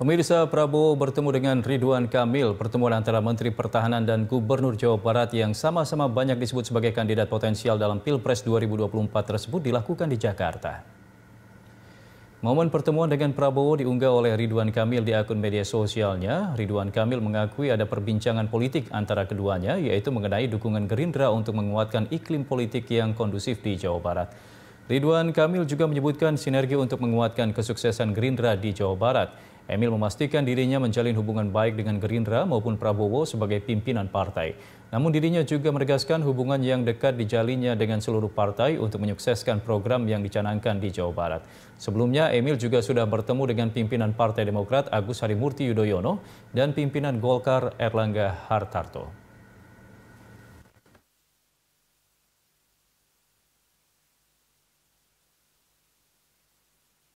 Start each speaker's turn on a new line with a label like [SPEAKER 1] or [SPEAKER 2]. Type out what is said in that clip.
[SPEAKER 1] Pemirsa Prabowo bertemu dengan Ridwan Kamil, pertemuan antara Menteri Pertahanan dan Gubernur Jawa Barat yang sama-sama banyak disebut sebagai kandidat potensial dalam Pilpres 2024 tersebut dilakukan di Jakarta. Momen pertemuan dengan Prabowo diunggah oleh Ridwan Kamil di akun media sosialnya. Ridwan Kamil mengakui ada perbincangan politik antara keduanya, yaitu mengenai dukungan Gerindra untuk menguatkan iklim politik yang kondusif di Jawa Barat. Ridwan Kamil juga menyebutkan sinergi untuk menguatkan kesuksesan Gerindra di Jawa Barat. Emil memastikan dirinya menjalin hubungan baik dengan Gerindra maupun Prabowo sebagai pimpinan partai. Namun dirinya juga menegaskan hubungan yang dekat dijalinnya dengan seluruh partai untuk menyukseskan program yang dicanangkan di Jawa Barat. Sebelumnya, Emil juga sudah bertemu dengan pimpinan Partai Demokrat Agus Harimurti Yudhoyono dan pimpinan Golkar Erlangga Hartarto.